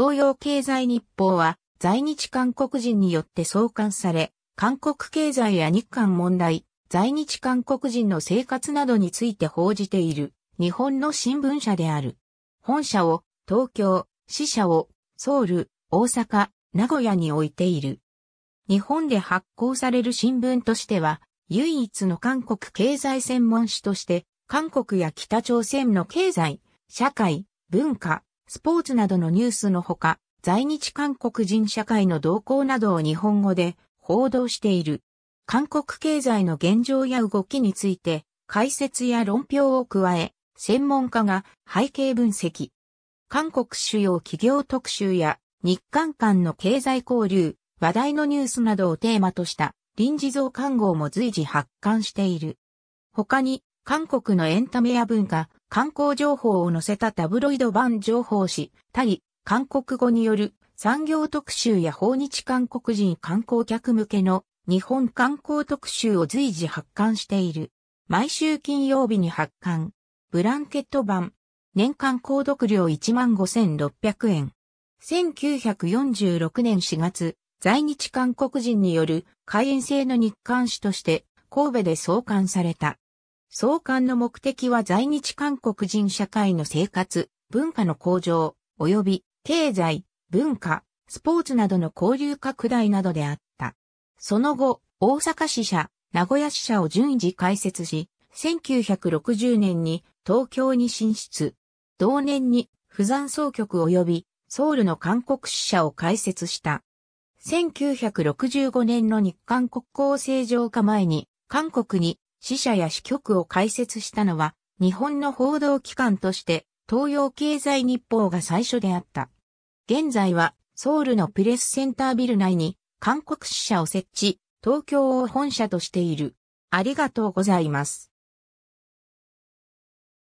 東洋経済日報は在日韓国人によって創刊され、韓国経済や日韓問題、在日韓国人の生活などについて報じている日本の新聞社である。本社を東京、支社をソウル、大阪、名古屋に置いている。日本で発行される新聞としては、唯一の韓国経済専門誌として、韓国や北朝鮮の経済、社会、文化、スポーツなどのニュースのほか、在日韓国人社会の動向などを日本語で報道している。韓国経済の現状や動きについて、解説や論評を加え、専門家が背景分析。韓国主要企業特集や日韓間の経済交流、話題のニュースなどをテーマとした臨時増刊号も随時発刊している。他に、韓国のエンタメや文化、観光情報を載せたタブロイド版情報誌、タイ、韓国語による産業特集や訪日韓国人観光客向けの日本観光特集を随時発刊している。毎週金曜日に発刊。ブランケット版。年間購読料15,600円。1946年4月、在日韓国人による会員制の日刊誌として神戸で創刊された。創刊の目的は在日韓国人社会の生活、文化の向上、及び経済、文化、スポーツなどの交流拡大などであった。その後、大阪支社、名古屋支社を順次開設し、1960年に東京に進出。同年に、釜山総局及びソウルの韓国支社を開設した。1965年の日韓国交正常化前に、韓国に死者や支局を開設したのは、日本の報道機関として、東洋経済日報が最初であった。現在は、ソウルのプレスセンタービル内に、韓国支社を設置、東京を本社としている。ありがとうございます。